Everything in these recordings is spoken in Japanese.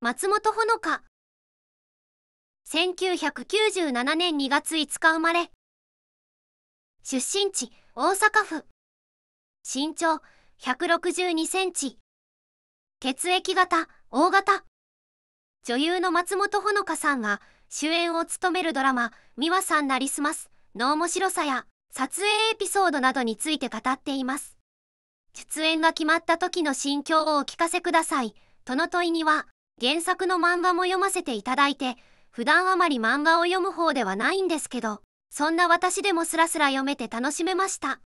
松本穂香1997年2月5日生まれ出身地大阪府身長162センチ血液型大型女優の松本穂香さんが主演を務めるドラマ「美和さんなりすます」の面白さや撮影エピソードなどについて語っています出演が決まった時の心境をお聞かせくださいとの問いには原作の漫画も読ませていただいて、普段あまり漫画を読む方ではないんですけど、そんな私でもスラスラ読めて楽しめました。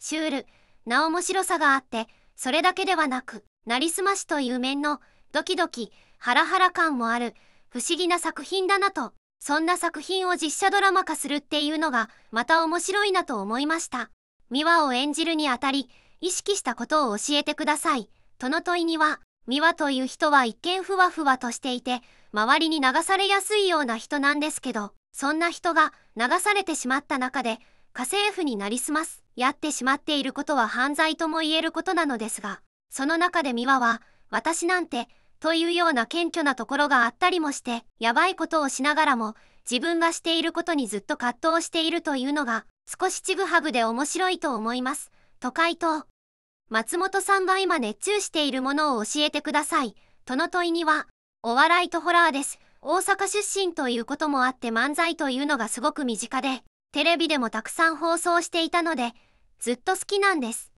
シュール、な面白さがあって、それだけではなく、なりすましという面の、ドキドキ、ハラハラ感もある、不思議な作品だなと、そんな作品を実写ドラマ化するっていうのが、また面白いなと思いました。美和を演じるにあたり、意識したことを教えてください。との問いには、美和という人は一見ふわふわとしていて、周りに流されやすいような人なんですけど、そんな人が流されてしまった中で、家政婦になりすます。やってしまっていることは犯罪とも言えることなのですが、その中で美和は、私なんて、というような謙虚なところがあったりもして、やばいことをしながらも、自分がしていることにずっと葛藤しているというのが、少しちぐはぐで面白いと思います。と回答。松本さんが今熱中しているものを教えてください。との問いには、お笑いとホラーです。大阪出身ということもあって漫才というのがすごく身近で、テレビでもたくさん放送していたので、ずっと好きなんです。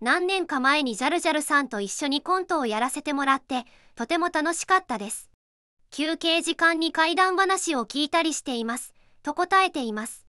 何年か前にジャルジャルさんと一緒にコントをやらせてもらって、とても楽しかったです。休憩時間に怪談話を聞いたりしています。と答えています。